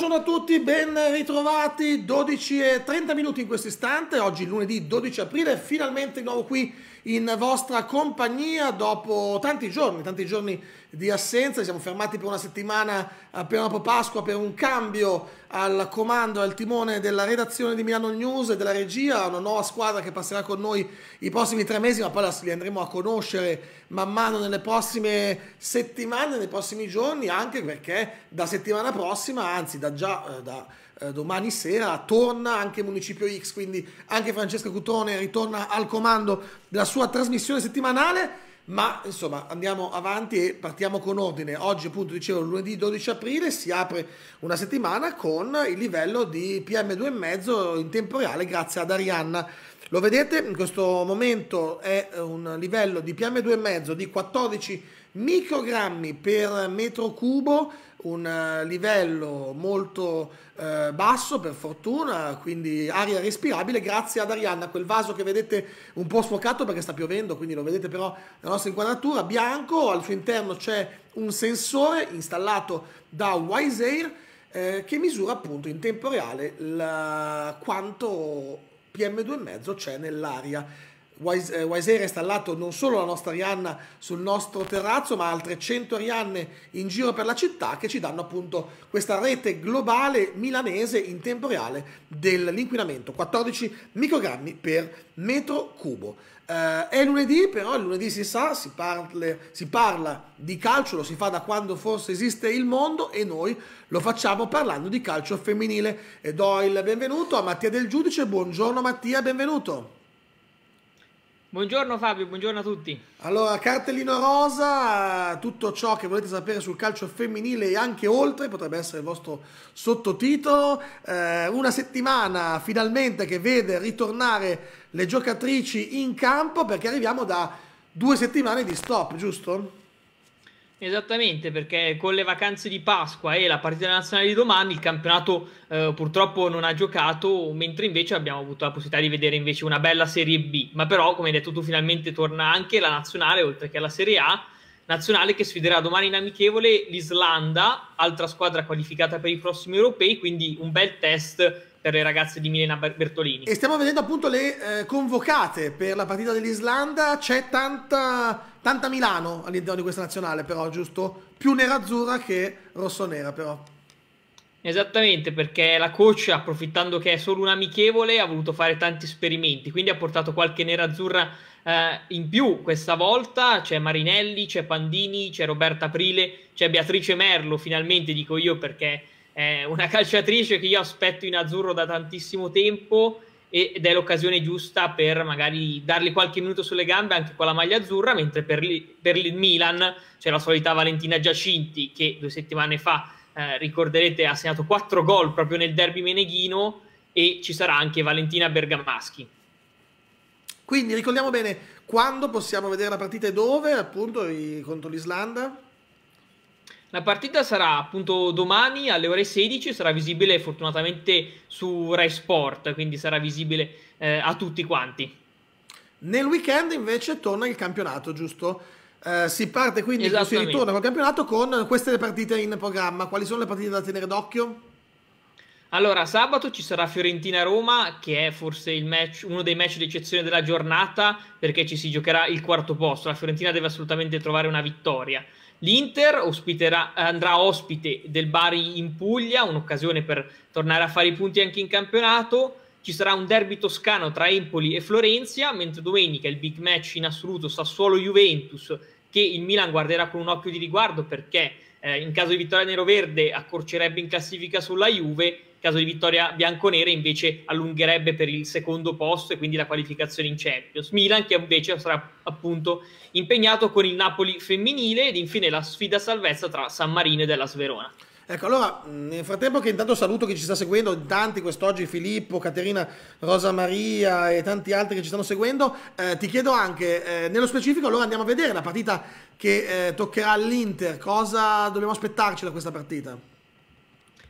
Buongiorno a tutti, ben ritrovati, 12 e 30 minuti in questo istante, oggi lunedì 12 aprile, finalmente di nuovo qui in vostra compagnia dopo tanti giorni, tanti giorni di assenza, siamo fermati per una settimana appena dopo Pasqua per un cambio al comando, al timone della redazione di Milano News e della regia, una nuova squadra che passerà con noi i prossimi tre mesi, ma poi li andremo a conoscere man mano nelle prossime settimane, nei prossimi giorni, anche perché da settimana prossima, anzi da già... Eh, da, eh, domani sera torna anche Municipio X, quindi anche Francesco Cutrone ritorna al comando della sua trasmissione settimanale. Ma insomma andiamo avanti e partiamo con ordine. Oggi appunto dicevo lunedì 12 aprile si apre una settimana con il livello di PM2,5 in tempo reale grazie ad Arianna. Lo vedete in questo momento è eh, un livello di PM2,5 di 14 microgrammi per metro cubo un eh, livello molto eh, basso per fortuna, quindi aria respirabile grazie ad Arianna, quel vaso che vedete un po' sfocato perché sta piovendo, quindi lo vedete però nella nostra inquadratura, bianco, al suo interno c'è un sensore installato da Wise Air eh, che misura appunto in tempo reale la... quanto PM2,5 c'è nell'aria Wise eh, Air ha installato non solo la nostra Arianna sul nostro terrazzo, ma altre 100 Arianne in giro per la città che ci danno appunto questa rete globale milanese in tempo reale dell'inquinamento, 14 microgrammi per metro cubo. Eh, è lunedì, però il lunedì si sa, si, parle, si parla di calcio, lo si fa da quando forse esiste il mondo e noi lo facciamo parlando di calcio femminile. E eh, do il benvenuto a Mattia Del Giudice, buongiorno Mattia, benvenuto. Buongiorno Fabio, buongiorno a tutti. Allora, cartellino rosa, tutto ciò che volete sapere sul calcio femminile e anche oltre potrebbe essere il vostro sottotitolo. Eh, una settimana finalmente che vede ritornare le giocatrici in campo perché arriviamo da due settimane di stop, giusto? Esattamente, perché con le vacanze di Pasqua e la partita nazionale di domani il campionato eh, purtroppo non ha giocato, mentre invece abbiamo avuto la possibilità di vedere invece una bella Serie B. Ma però, come hai detto tu, finalmente torna anche la nazionale, oltre che la Serie A, nazionale che sfiderà domani in amichevole l'Islanda, altra squadra qualificata per i prossimi europei, quindi un bel test per le ragazze di Milena Bertolini. E stiamo vedendo appunto le eh, convocate per la partita dell'Islanda. C'è tanta, tanta Milano all'interno di questa nazionale, però, giusto? Più nerazzurra che rossonera, però. Esattamente, perché la coach, approfittando che è solo un amichevole, ha voluto fare tanti esperimenti, quindi ha portato qualche nerazzurra eh, in più questa volta. C'è Marinelli, c'è Pandini, c'è Roberta Aprile, c'è Beatrice Merlo, finalmente dico io perché è una calciatrice che io aspetto in azzurro da tantissimo tempo ed è l'occasione giusta per magari dargli qualche minuto sulle gambe anche con la maglia azzurra, mentre per, per il Milan c'è la solita Valentina Giacinti che due settimane fa, eh, ricorderete, ha segnato quattro gol proprio nel derby meneghino e ci sarà anche Valentina Bergamaschi. Quindi ricordiamo bene quando possiamo vedere la partita e dove, appunto, contro l'Islanda. La partita sarà appunto domani alle ore 16, sarà visibile fortunatamente su Rai Sport, quindi sarà visibile eh, a tutti quanti. Nel weekend invece torna il campionato, giusto? Eh, si parte quindi, si ritorna col campionato con queste partite in programma. Quali sono le partite da tenere d'occhio? Allora, sabato ci sarà Fiorentina-Roma, che è forse match, uno dei match d'eccezione della giornata, perché ci si giocherà il quarto posto. La Fiorentina deve assolutamente trovare una vittoria. L'Inter andrà ospite del Bari in Puglia, un'occasione per tornare a fare i punti anche in campionato. Ci sarà un derby toscano tra Empoli e Florenzia, mentre domenica il big match in assoluto Sassuolo-Juventus, che il Milan guarderà con un occhio di riguardo perché eh, in caso di vittoria nero-verde accorcerebbe in classifica sulla Juve caso di vittoria bianconera invece allungherebbe per il secondo posto e quindi la qualificazione in Champions. Milan che invece sarà appunto impegnato con il Napoli femminile ed infine la sfida salvezza tra San Marino e della Sverona. Ecco, allora, mm, nel frattempo che intanto saluto chi ci sta seguendo, tanti quest'oggi, Filippo, Caterina, Rosa Maria e tanti altri che ci stanno seguendo, eh, ti chiedo anche, eh, nello specifico, allora andiamo a vedere la partita che eh, toccherà all'Inter, cosa dobbiamo aspettarci da questa partita?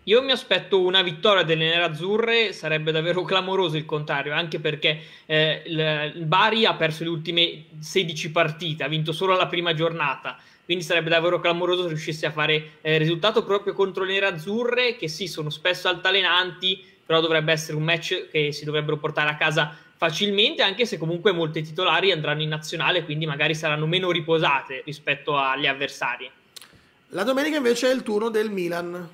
Io mi aspetto una vittoria delle nerazzurre, sarebbe davvero clamoroso il contrario, anche perché eh, il Bari ha perso le ultime 16 partite, ha vinto solo la prima giornata, quindi sarebbe davvero clamoroso se riuscisse a fare eh, risultato proprio contro le nerazzurre, che sì, sono spesso altalenanti, però dovrebbe essere un match che si dovrebbero portare a casa facilmente, anche se comunque molte titolari andranno in nazionale, quindi magari saranno meno riposate rispetto agli avversari. La domenica invece è il turno del Milan.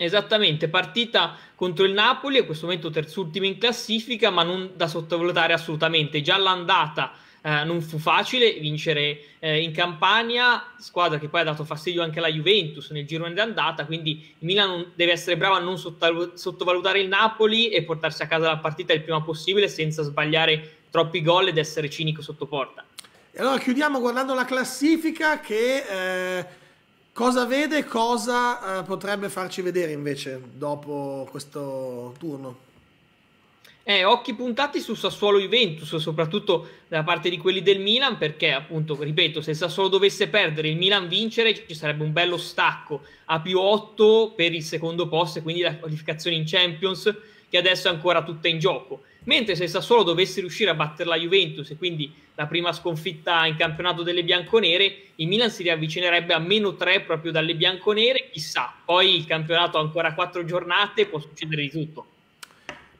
Esattamente, partita contro il Napoli, a questo momento terzultima in classifica, ma non da sottovalutare assolutamente. Già l'andata eh, non fu facile vincere eh, in Campania, squadra che poi ha dato fastidio anche alla Juventus nel girone d'andata, quindi il Milan deve essere bravo a non sottovalutare il Napoli e portarsi a casa la partita il prima possibile senza sbagliare troppi gol ed essere cinico sotto porta. E allora chiudiamo guardando la classifica che... Eh Cosa vede e cosa eh, potrebbe farci vedere invece dopo questo turno? Eh, occhi puntati su Sassuolo Juventus, soprattutto da parte di quelli del Milan, perché appunto, ripeto, se Sassuolo dovesse perdere, il Milan vincere, ci sarebbe un bello stacco a più 8 per il secondo posto e quindi la qualificazione in Champions che adesso è ancora tutta in gioco. Mentre se Sassuolo dovesse riuscire a battere la Juventus e quindi la prima sconfitta in campionato delle bianconere, il Milan si riavvicinerebbe a meno 3 proprio dalle bianconere, chissà. Poi il campionato ha ancora 4 giornate, può succedere di tutto.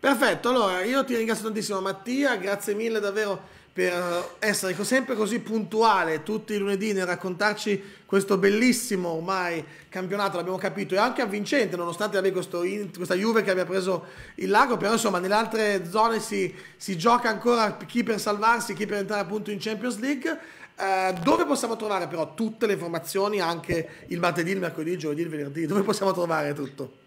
Perfetto, allora io ti ringrazio tantissimo Mattia, grazie mille davvero per essere sempre così puntuale tutti i lunedì nel raccontarci questo bellissimo ormai campionato, l'abbiamo capito, e anche avvincente, nonostante questo, questa Juve che abbia preso il lago, però insomma nelle altre zone si, si gioca ancora chi per salvarsi, chi per entrare appunto in Champions League, eh, dove possiamo trovare però tutte le informazioni, anche il martedì, il mercoledì, il giovedì, il venerdì, dove possiamo trovare tutto?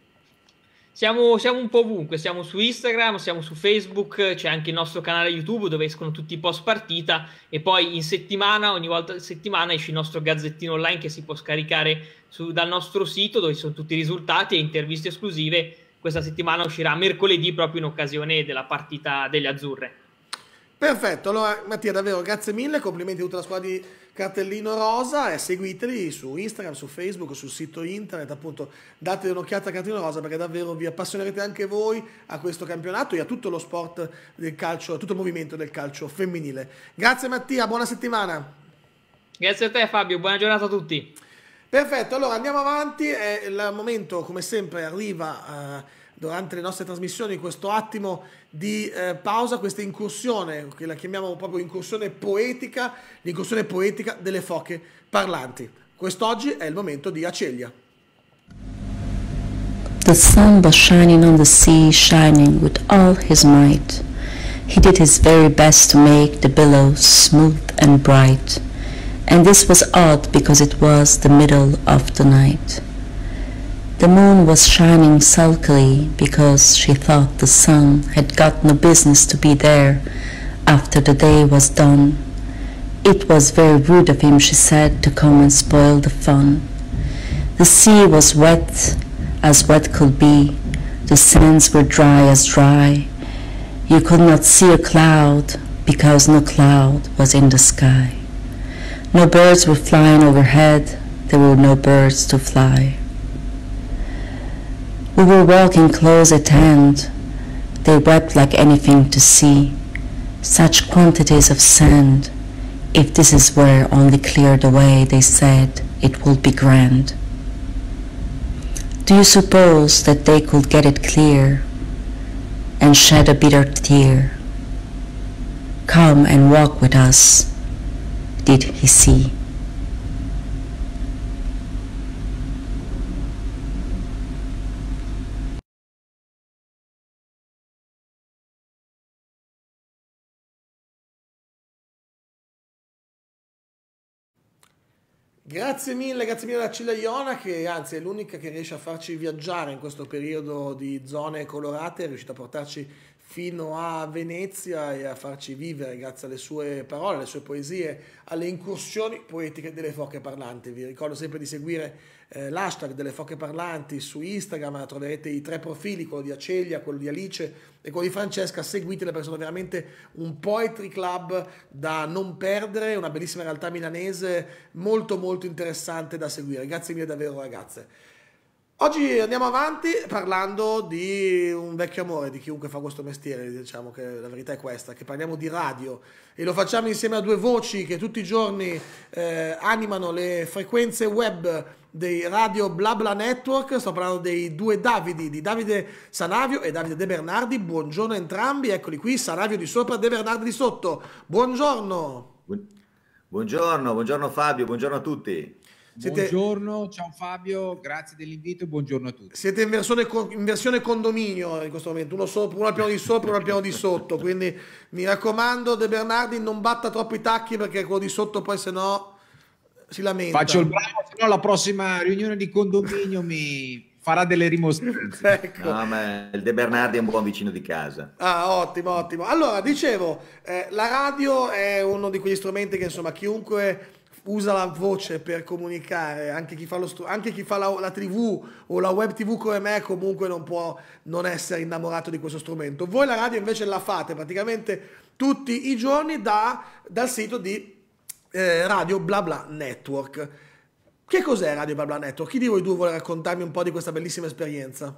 Siamo, siamo, un po' ovunque, siamo su Instagram, siamo su Facebook, c'è anche il nostro canale YouTube dove escono tutti i post partita e poi in settimana, ogni volta settimana esce il nostro gazzettino online che si può scaricare su, dal nostro sito dove ci sono tutti i risultati e interviste esclusive. Questa settimana uscirà mercoledì proprio in occasione della partita delle azzurre. Perfetto, allora Mattia davvero grazie mille, complimenti a tutta la squadra di Cartellino Rosa e seguiteli su Instagram, su Facebook, sul sito internet, appunto date un'occhiata a Cartellino Rosa perché davvero vi appassionerete anche voi a questo campionato e a tutto lo sport del calcio, a tutto il movimento del calcio femminile. Grazie Mattia, buona settimana. Grazie a te Fabio, buona giornata a tutti. Perfetto, allora andiamo avanti, il momento come sempre arriva... Uh, durante le nostre trasmissioni questo attimo di eh, pausa, questa incursione, che la chiamiamo proprio incursione poetica, l'incursione poetica delle foche parlanti. Quest'oggi è il momento di Aceglia. The sun was shining on the sea, shining with all his might. He did his very best to make the billows smooth and bright. And this was odd because it was the middle of the night. The moon was shining sulkily because she thought the sun had got no business to be there after the day was done. It was very rude of him, she said, to come and spoil the fun. The sea was wet as wet could be, the sands were dry as dry. You could not see a cloud because no cloud was in the sky. No birds were flying overhead, there were no birds to fly. We were walking close at hand. They wept like anything to see. Such quantities of sand. If this is where only cleared away, they said, it would be grand. Do you suppose that they could get it clear and shed a bitter tear? Come and walk with us, did he see. Grazie mille, grazie mille a Cilla Iona che anzi è l'unica che riesce a farci viaggiare in questo periodo di zone colorate, è riuscita a portarci fino a Venezia e a farci vivere grazie alle sue parole, alle sue poesie, alle incursioni poetiche delle foche parlanti. Vi ricordo sempre di seguire eh, l'hashtag delle foche parlanti su Instagram, troverete i tre profili, quello di Acelia, quello di Alice e quello di Francesca, seguitele perché sono veramente un poetry club da non perdere, una bellissima realtà milanese molto molto interessante da seguire. Grazie mille davvero ragazze. Oggi andiamo avanti parlando di un vecchio amore di chiunque fa questo mestiere, diciamo che la verità è questa, che parliamo di radio e lo facciamo insieme a due voci che tutti i giorni eh, animano le frequenze web dei radio BlaBla Network, sto parlando dei due Davidi, di Davide Sanavio e Davide De Bernardi, buongiorno a entrambi, eccoli qui, Sanavio di sopra, De Bernardi di sotto, buongiorno! Buongiorno, buongiorno Fabio, buongiorno a tutti! Siete... Buongiorno, ciao Fabio, grazie dell'invito e buongiorno a tutti. Siete in versione, in versione condominio in questo momento, uno, sopra, uno, al piano di sopra e uno al piano di sotto, quindi mi raccomando De Bernardi non batta troppi tacchi perché quello di sotto poi se no si lamenta. Faccio il bravo, se no la prossima riunione di condominio mi farà delle rimostranze. ecco. No, ma il De Bernardi è un buon vicino di casa. Ah, ottimo, ottimo. Allora, dicevo, eh, la radio è uno di quegli strumenti che insomma chiunque usa la voce per comunicare, anche chi fa, stu- anche chi fa la, la, tv o la web tv come me comunque non può non essere innamorato di questo strumento. Voi la radio invece la fate praticamente tutti i giorni da, dal sito di eh, Radio BlaBla Network. Che cos'è Radio BlaBla Network? Chi di voi due vuole raccontarmi un po' di questa bellissima esperienza?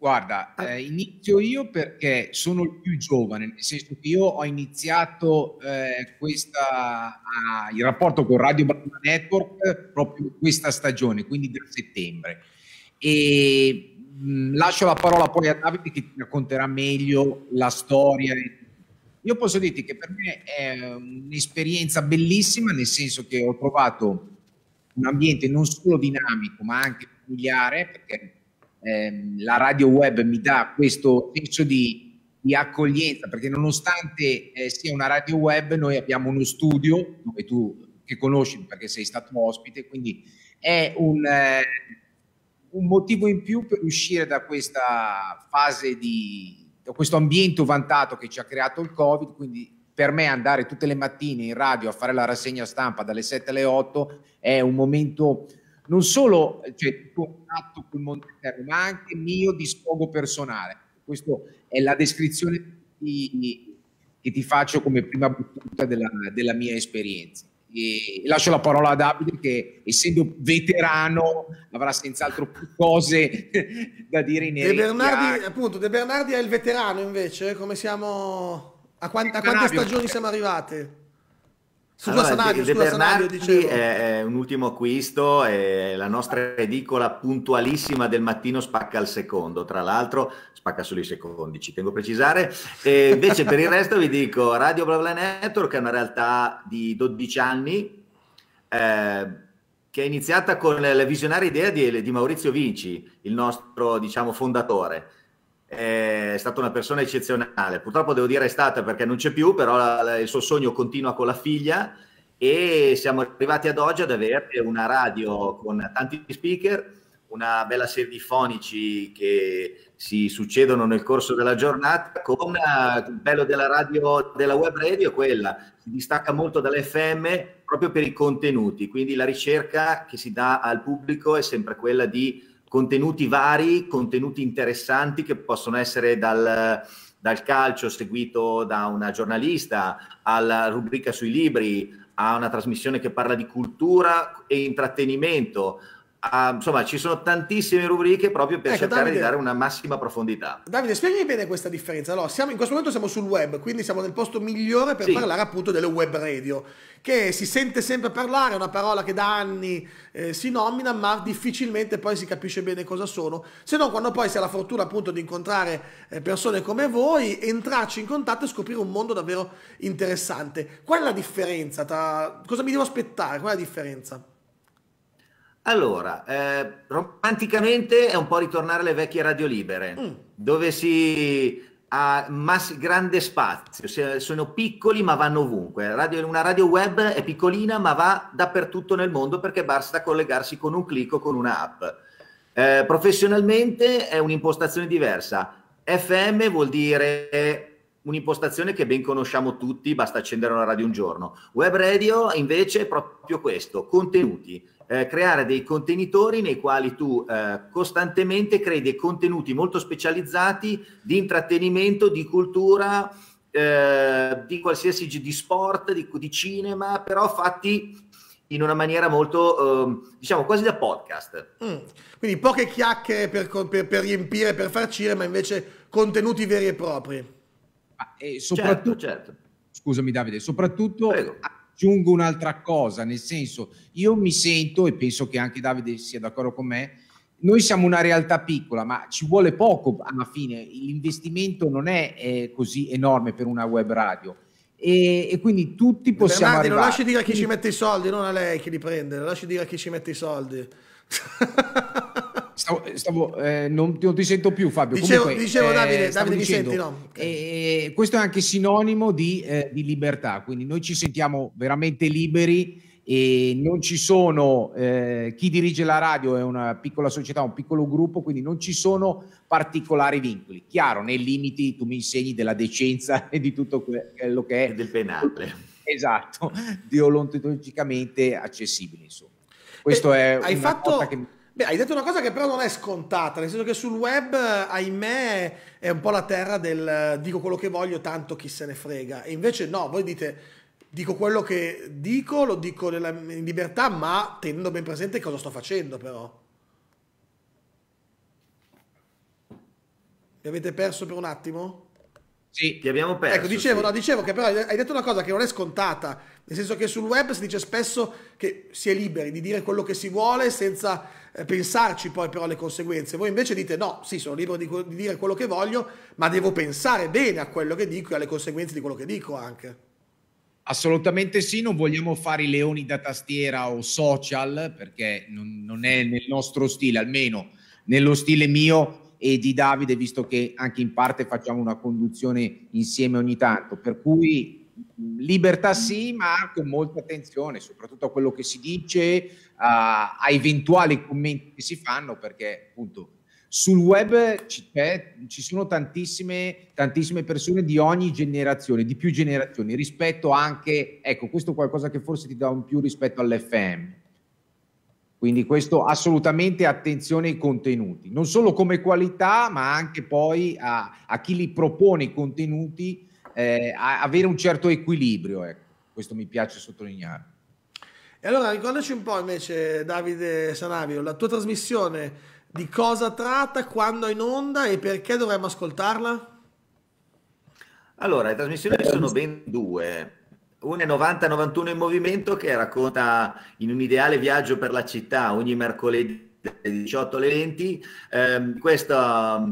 Guarda, eh. eh, inizio io perché sono il più giovane, nel senso che io ho iniziato eh, questa, ah, il rapporto con Radio Barcuna Network proprio questa stagione, quindi da settembre. E mh, mm, lascio la parola poi a Davide che ti racconterà meglio la storia. Io posso dirti che per me è un'esperienza bellissima, nel senso che ho trovato un ambiente non solo dinamico ma anche familiare, perché Ehm, la radio web mi dà questo senso di, di accoglienza, perché nonostante eh, sia una radio web, noi abbiamo uno studio dove tu che conosci perché sei stato ospite, quindi è un, eh, un motivo in più per uscire da questa fase di da questo ambiente vantato che ci ha creato il Covid, quindi per me andare tutte le mattine in radio a fare la rassegna stampa dalle 7 alle 8 è un momento non solo cioè, contatto con il mondo esterno, ma anche il mio disfogo personale. Questa è la descrizione di, che ti faccio come prima battuta della, della, mia esperienza. E lascio la parola a Davide che essendo veterano avrà senz'altro più cose da dire in De Bernardi, appunto, De Bernardi è il veterano invece, come siamo a, quant- a quante stagioni siamo arrivate? Sulla allora, Sanadio, De Bernardi dicevo... è un ultimo acquisto, è la nostra edicola puntualissima del mattino spacca al secondo, tra l'altro spacca solo i secondi, ci tengo a precisare. E invece per il resto vi dico Radio Blabla Network è una realtà di 12 anni eh, che è iniziata con la visionaria idea di, di Maurizio Vinci, il nostro diciamo, fondatore è stata una persona eccezionale. Purtroppo devo dire è stata perché non c'è più, però il suo sogno continua con la figlia e siamo arrivati ad oggi ad avere una radio con tanti speaker, una bella serie di fonici che si succedono nel corso della giornata con eh, il bello della radio della web radio è quella si distacca molto dall'FM proprio per i contenuti quindi la ricerca che si dà al pubblico è sempre quella di contenuti vari, contenuti interessanti che possono essere dal, dal calcio seguito da una giornalista alla rubrica sui libri, a una trasmissione che parla di cultura e intrattenimento, Uh, insomma, ci sono tantissime rubriche proprio per ecco, cercare Davide, di dare una massima profondità. Davide, spiegami bene questa differenza. Allora, siamo, in questo momento siamo sul web, quindi siamo nel posto migliore per sì. parlare appunto delle web radio, che si sente sempre parlare, è una parola che da anni eh, si nomina, ma difficilmente poi si capisce bene cosa sono, se no, quando poi si ha la fortuna appunto di incontrare eh, persone come voi, entrarci in contatto e scoprire un mondo davvero interessante. Qual è la differenza? Tra... Cosa mi devo aspettare? Qual è la differenza? Allora, eh, romanticamente è un po' ritornare alle vecchie radio libere, mm. dove si ha mass- grande spazio, si, sono piccoli ma vanno ovunque. Radio, una radio web è piccolina ma va dappertutto nel mondo perché basta collegarsi con un clic o con un'app. Eh, professionalmente è un'impostazione diversa. FM vuol dire un'impostazione che ben conosciamo tutti, basta accendere una radio un giorno. Web radio invece è proprio questo, contenuti, eh, creare dei contenitori nei quali tu eh, costantemente crei dei contenuti molto specializzati di intrattenimento, di cultura, eh, di qualsiasi di sport, di, di, cinema, però fatti in una maniera molto, ehm, diciamo, quasi da podcast. Mm. Quindi poche chiacchiere per, per, per riempire, per farcire, ma invece contenuti veri e propri. Ah, e certo, soprattutto, certo, certo. Scusami Davide, soprattutto Prego. aggiungo un'altra cosa, nel senso io mi sento e penso che anche Davide sia d'accordo con me, noi siamo una realtà piccola, ma ci vuole poco alla fine, l'investimento non è, è così enorme per una web radio. E, e quindi tutti possiamo... Bernardi, arrivare. non lasci dire a chi ci mette i soldi, non a lei che li prende, lasci dire a chi ci mette i soldi stavo, stavo, eh, non, non, ti sento più Fabio. Dicevo, Comunque, dicevo Davide, eh, Davide dicendo, mi senti? No? Okay. Eh, questo è anche sinonimo di, eh, di, libertà, quindi noi ci sentiamo veramente liberi e non ci sono, eh, chi dirige la radio è una piccola società, un piccolo gruppo, quindi non ci sono particolari vincoli. Chiaro, nei limiti tu mi insegni della decenza e di tutto quello che è... E del penale. Esatto, deontologicamente accessibile, insomma. Eh, questo e è... Hai fatto... Che Beh, hai detto una cosa che però non è scontata, nel senso che sul web, eh, ahimè, è un po' la terra del eh, dico quello che voglio, tanto chi se ne frega. E invece no, voi dite dico quello che dico, lo dico nella, in libertà, ma tenendo ben presente cosa sto facendo però. Mi avete perso per un attimo? Sì. Ti abbiamo perso. Ecco, dicevo, sì. no, dicevo che però hai detto una cosa che non è scontata, nel senso che sul web si dice spesso che si è liberi di dire quello che si vuole senza eh, pensarci poi però alle conseguenze. Voi invece dite no, sì, sono libero di, di dire quello che voglio, ma devo pensare bene a quello che dico e alle conseguenze di quello che dico anche. Assolutamente sì, non vogliamo fare i leoni da tastiera o social perché non, non, è nel nostro stile, almeno nello stile mio e di Davide, visto che anche in parte facciamo una conduzione insieme ogni tanto. Per cui libertà sì, ma anche molta attenzione, soprattutto a quello che si dice, a, a eventuali commenti che si fanno, perché appunto sul web ci, ci sono tantissime, tantissime, persone di ogni generazione, di più generazioni, rispetto anche, ecco, questo è qualcosa che forse ti dà un più rispetto all'FM quindi questo assolutamente attenzione ai contenuti, non solo come qualità, ma anche poi a, a chi li propone i contenuti, eh, avere un certo equilibrio. Ecco. Questo mi piace sottolineare. E allora ricordaci un po' invece, Davide Sanavio, la tua trasmissione di cosa tratta, quando è in onda e perché dovremmo ascoltarla? Allora, le trasmissioni sono ben due. 1,90-91 in movimento che racconta in un ideale viaggio per la città ogni mercoledì dalle 18 alle 20, ehm, questo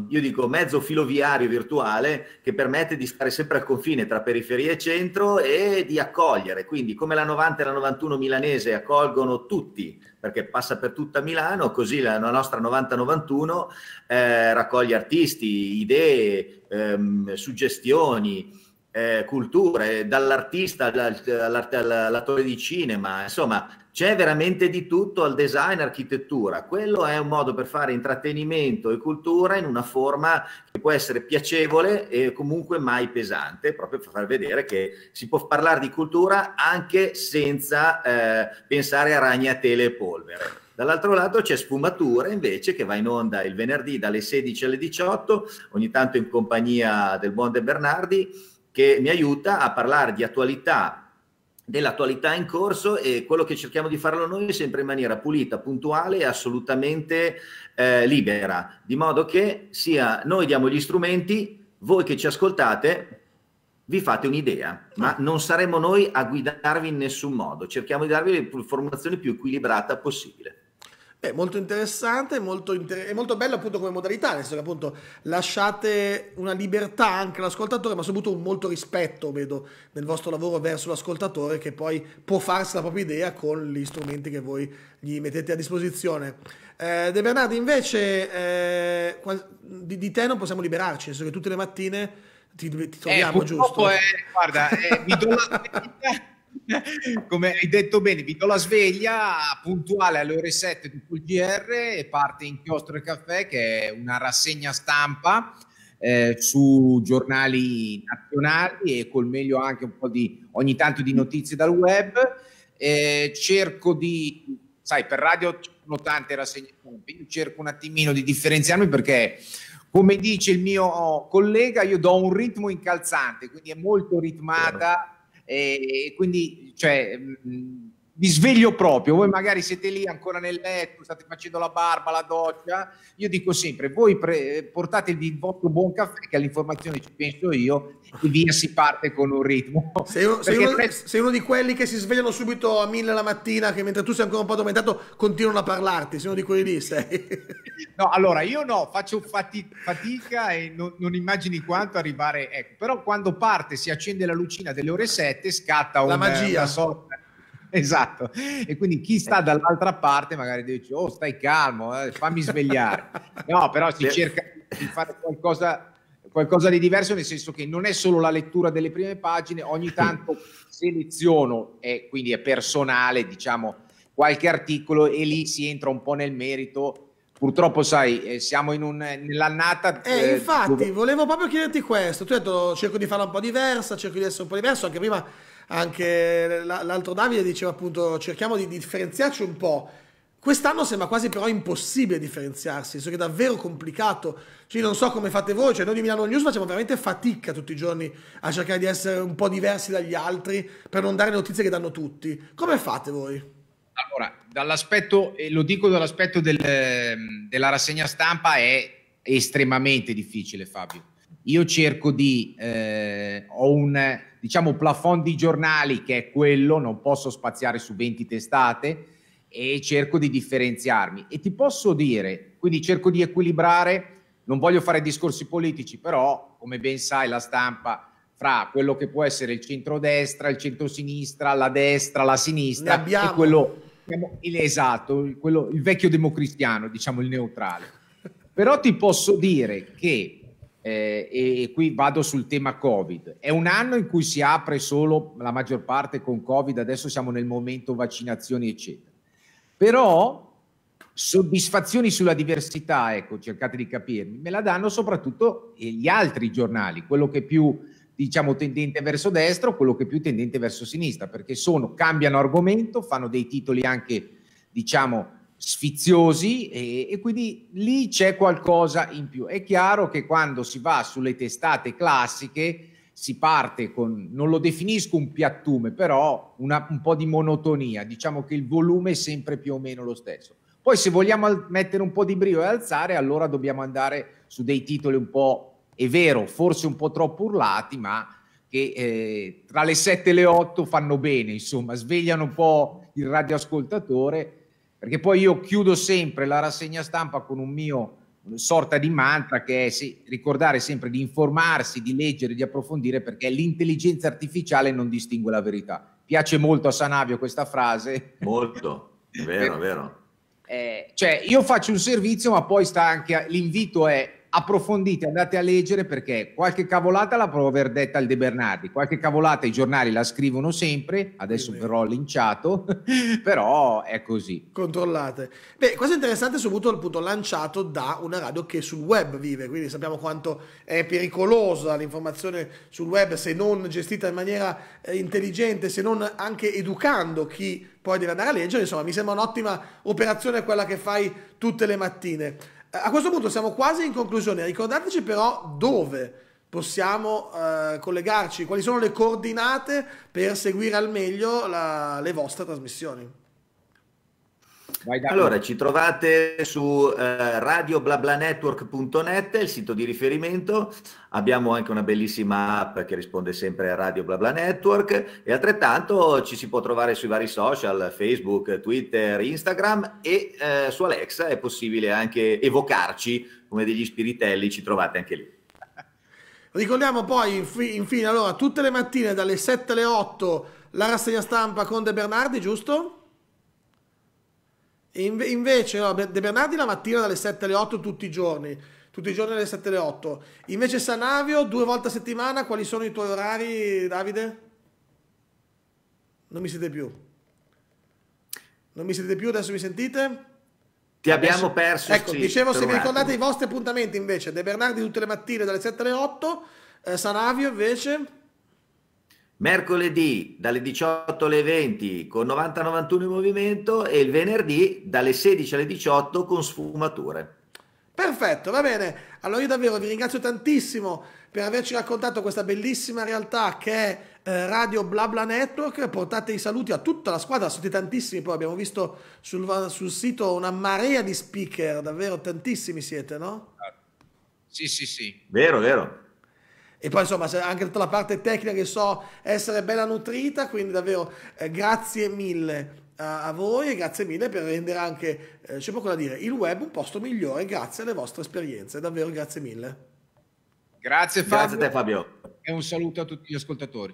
io dico mezzo filoviario virtuale che permette di stare sempre al confine tra periferia e centro e di accogliere, quindi come la 90 e la 91 milanese accolgono tutti perché passa per tutta Milano, così la nostra 90-91 eh, raccoglie artisti, idee, ehm, suggestioni, eh, culture, eh, dall'artista all'attore di cinema, insomma c'è veramente di tutto al design, architettura. Quello è un modo per fare intrattenimento e cultura in una forma che può essere piacevole e comunque mai pesante, proprio per far vedere che si può parlare di cultura anche senza eh, pensare a ragnatele e polvere. Dall'altro lato c'è Sfumature invece che va in onda il venerdì dalle 16 alle 18, ogni tanto in compagnia del buon De Bernardi che mi aiuta a parlare di attualità, dell'attualità in corso e quello che cerchiamo di farlo noi sempre in maniera pulita, puntuale e assolutamente eh, libera, di modo che sia noi diamo gli strumenti, voi che ci ascoltate vi fate un'idea, ma mm. non saremo noi a guidarvi in nessun modo, cerchiamo di darvi l'informazione più equilibrata possibile. Beh, molto interessante, molto inter- è molto bello appunto come modalità, nel senso che appunto lasciate una libertà anche all'ascoltatore, ma soprattutto un molto rispetto, vedo, nel vostro lavoro verso l'ascoltatore che poi può farsi la propria idea con gli strumenti che voi gli mettete a disposizione. Eh, De Bernardi invece eh, di, di, te non possiamo liberarci, nel senso che tutte le mattine ti, ti troviamo eh, giusto. È, guarda, eh, vi do la verità. Come hai detto bene, vi do la sveglia puntuale alle ore 7 di il e parte Inchiostro e Caffè che è una rassegna stampa eh, su giornali nazionali e col meglio anche un po' di ogni tanto di notizie dal web. Eh, cerco di, sai, per radio ci sono tante rassegne stampe, io cerco un attimino di differenziarmi perché come dice il mio collega, io do un ritmo incalzante, quindi è molto ritmata e, quindi cioè, mh, vi sveglio proprio, voi magari siete lì ancora nel letto, state facendo la barba, la doccia, io dico sempre, voi pre- portatevi il vostro buon caffè che all'informazione ci penso io e via si parte con un ritmo. Sei uno, sei uno, te... sei uno di quelli che si svegliano subito a mille la mattina, che mentre tu sei ancora un po' addormentato continuano a parlarti, sei uno di quelli lì, sei. No, allora io no, faccio fati- fatica e non, non, immagini quanto arrivare, ecco, però quando parte si accende la lucina delle ore 7 scatta la magia. una sorta esatto. E quindi chi sta ecco. dall'altra parte magari dice, oh stai calmo, eh, fammi svegliare. No, però si cerca di fare qualcosa, qualcosa di diverso, nel senso che non è solo la lettura delle prime pagine, ogni tanto seleziono, e quindi è personale, diciamo, qualche articolo e lì si entra un po' nel merito purtroppo sai eh, siamo in un, nell'annata eh, eh, infatti dove... volevo proprio chiederti questo tu hai detto cerco di farla un po' diversa cerco di essere un po' diverso anche prima anche l'altro Davide diceva appunto cerchiamo di differenziarci un po'. Quest'anno sembra quasi però impossibile differenziarsi, so che è davvero complicato. Cioè, non so come fate voi, cioè noi di Milano News facciamo veramente fatica tutti i giorni a cercare di essere un po' diversi dagli altri per non dare notizie che danno tutti. Come fate voi? Allora, dall'aspetto, e lo dico dall'aspetto del, ehm, della rassegna stampa, è estremamente difficile, Fabio io cerco di, eh, ho un diciamo plafond di giornali che è quello, non posso spaziare su 20 testate e cerco di differenziarmi. E ti posso dire, quindi cerco di equilibrare, non voglio fare discorsi politici, però come ben sai la stampa fra quello che può essere il centrodestra, il centrosinistra, la destra, la sinistra e quello diciamo, esatto, quello, il vecchio democristiano, diciamo il neutrale. Però ti posso dire che eh, e qui vado sul tema Covid. È un anno in cui si apre solo la maggior parte con Covid, adesso siamo nel momento vaccinazioni, eccetera. Però soddisfazioni sulla diversità, ecco, cercate di capirmi, me la danno soprattutto eh, gli altri giornali, quello che è più diciamo tendente verso destra, quello che è più tendente verso sinistra, perché sono cambiano argomento, fanno dei titoli anche diciamo sfiziosi e, e, quindi lì c'è qualcosa in più. È chiaro che quando si va sulle testate classiche si parte con, non lo definisco un piattume, però una, un po' di monotonia, diciamo che il volume è sempre più o meno lo stesso. Poi se vogliamo mettere un po' di brio e alzare, allora dobbiamo andare su dei titoli un po', è vero, forse un po' troppo urlati, ma che eh, tra le 7 e le 8 fanno bene, insomma, svegliano un po' il radioascoltatore perché poi io chiudo sempre la rassegna stampa con un mio sorta di mantra che è sì, ricordare sempre di informarsi, di leggere, di approfondire perché l'intelligenza artificiale non distingue la verità. Piace molto a Sanavio questa frase. Molto, è vero, è vero. Eh, cioè io faccio un servizio ma poi sta anche, l'invito è approfondite, andate a leggere perché qualche cavolata la provo aver detta al De Bernardi, qualche cavolata i giornali la scrivono sempre, adesso sì, verrò linciato, però è così. Controllate. Beh, questo è interessante soprattutto dal punto lanciato da una radio che sul web vive, quindi sappiamo quanto è pericolosa l'informazione sul web se non gestita in maniera eh, intelligente, se non anche educando chi poi deve andare a leggere, insomma mi sembra un'ottima operazione quella che fai tutte le mattine. Eh, a questo punto siamo quasi in conclusione, ricordateci però dove possiamo eh, collegarci, quali sono le coordinate per seguire al meglio la, le vostre trasmissioni. Allora, ci trovate su eh, radioblablanetwork.net, il sito di riferimento. Abbiamo anche una bellissima app che risponde sempre a Radio Blabla Network e altrettanto ci si può trovare sui vari social, Facebook, Twitter, Instagram e eh, su Alexa è possibile anche evocarci come degli spiritelli, ci trovate anche lì. Ricordiamo poi infine allora tutte le mattine dalle 7 alle 8 la rassegna stampa con De Bernardi, giusto? E invece no, De Bernardi la mattina dalle 7 alle 8 tutti i giorni, tutti i giorni dalle 7 alle 8. Invece Sanavio due volte a settimana, quali sono i tuoi orari Davide? Non mi siete più. Non mi siete più, adesso mi sentite? Ti abbiamo perso. Ecco, dicevo se vi ricordate i vostri appuntamenti invece, De Bernardi tutte le mattine dalle 7 alle 8, eh, Sanavio invece mercoledì dalle 18 alle 20 con 90-91 in movimento e il venerdì dalle 16 alle 18 con sfumature. Perfetto, va bene. Allora io davvero vi ringrazio tantissimo per averci raccontato questa bellissima realtà che è eh, Radio BlaBla Network. Portate i saluti a tutta la squadra, siete tantissimi, poi abbiamo visto sul, sul sito una marea di speaker, davvero tantissimi siete, no? Sì, sì, sì. Vero, vero. E poi insomma anche tutta la parte tecnica che so essere bella nutrita, quindi davvero eh, grazie mille a, a, voi e grazie mille per rendere anche, eh, c'è poco da dire, il web un posto migliore grazie alle vostre esperienze, davvero grazie mille. Grazie Fabio. Grazie a te Fabio. E un saluto a tutti gli ascoltatori.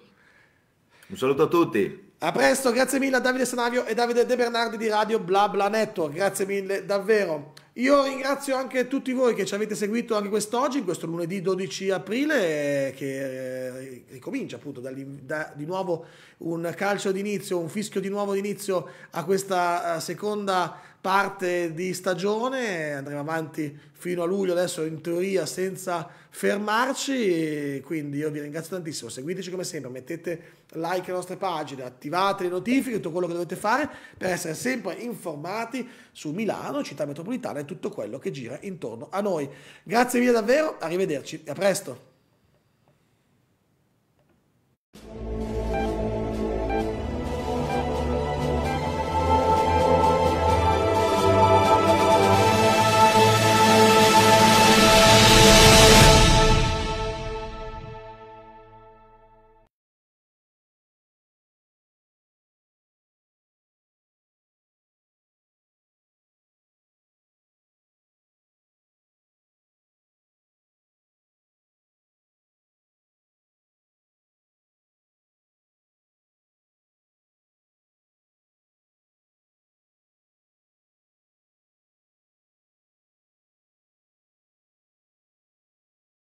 Un saluto a tutti. A presto, grazie mille a Davide Sanavio e Davide De Bernardi di Radio Bla Bla Network, grazie mille davvero. Io ringrazio anche tutti voi che ci avete seguito anche quest'oggi, in questo lunedì 12 aprile, che eh, ricomincia appunto da, da, di nuovo un calcio d'inizio, un fischio di nuovo d'inizio a questa eh, seconda parte di stagione, andremo avanti fino a luglio adesso in teoria senza fermarci, quindi io vi ringrazio tantissimo, seguiteci come sempre, mettete like alle nostre pagine, attivate le notifiche, tutto quello che dovete fare per essere sempre informati su Milano, città metropolitana e tutto quello che gira intorno a noi. Grazie mille davvero, arrivederci e a presto!